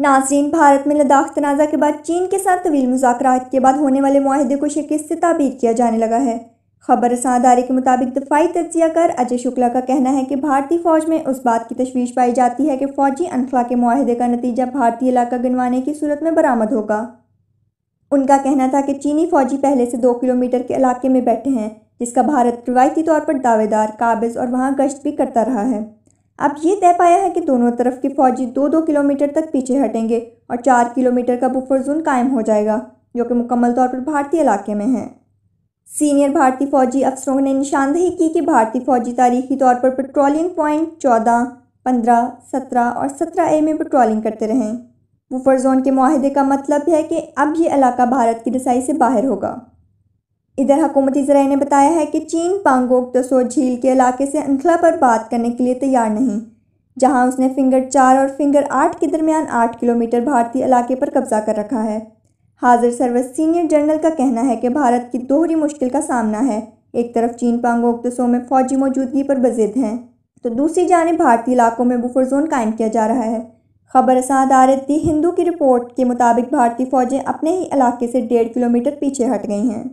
नाजरीन भारत में लद्दाख तनाज़ा के बाद चीन के साथ तवील मुजात के बाद होने वाले माहदे को शिकस्त से ताबीर किया जाने लगा है खबर रसादारी के मुताबिक दफाई तजिया कर अजय शुक्ला का कहना है कि भारतीय फौज में उस बात की तशवीश पाई जाती है कि फौजी अनखला के माहदे का नतीजा भारतीय इलाका गिनवाने की सूरत में बरामद होगा उनका कहना था कि चीनी फौजी पहले से दो किलोमीटर के इलाके में बैठे हैं जिसका भारत रिवायती तौर पर दावेदार काबिज और वहाँ गश्त भी करता रहा है अब ये तय पाया है कि दोनों तरफ के फौजी दो दो किलोमीटर तक पीछे हटेंगे और चार किलोमीटर का बुफर जोन कायम हो जाएगा जो कि मुकम्मल तौर पर भारतीय इलाके में है सीनियर भारतीय फौजी अफसरों ने निशानदेही की कि भारतीय फौजी तारीखी तौर पर पेट्रोलिंग पॉइंट चौदह पंद्रह सत्रह और सत्रह ए में पेट्रोलिंग करते रहें बुफर जोन के माहदे का मतलब है कि अब ये इलाका भारत की रसाई से बाहर होगा इधर हकूमती इसराइल ने बताया है कि चीन पांगोक दसो झील के इलाके से अंखला पर बात करने के लिए तैयार नहीं जहां उसने फिंगर चार और फिंगर आठ के दरमियान आठ किलोमीटर भारतीय इलाके पर कब्जा कर रखा है हाजिर सर्विस सीनियर जनरल का कहना है कि भारत की दोहरी मुश्किल का सामना है एक तरफ चीन पांगोक दसो में फौजी मौजूदगी पर बजिद हैं तो दूसरी जानब भारतीय इलाकों में बुफर जोन कायम किया जा रहा है खबर अदारत दी हिंदू की रिपोर्ट के मुताबिक भारतीय फ़ौजें अपने ही इलाके से डेढ़ किलोमीटर पीछे हट गई हैं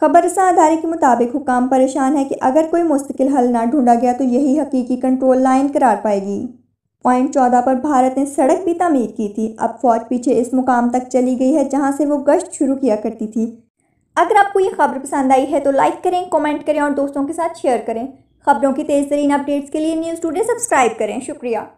खबर अदारे के मुताबिक हुकाम परेशान है कि अगर कोई मुस्तकिल हल ना ढूंढा गया तो यही हकीकी कंट्रोल लाइन करार पाएगी पॉइंट चौदह पर भारत ने सड़क भी तमीर की थी अब फौज पीछे इस मुकाम तक चली गई है जहां से वो गश्त शुरू किया करती थी अगर आपको ये खबर पसंद आई है तो लाइक करें कमेंट करें और दोस्तों के साथ शेयर करें खबरों की तेज़ तरीन अपडेट्स के लिए न्यूज़ टूडे सब्सक्राइब करें शुक्रिया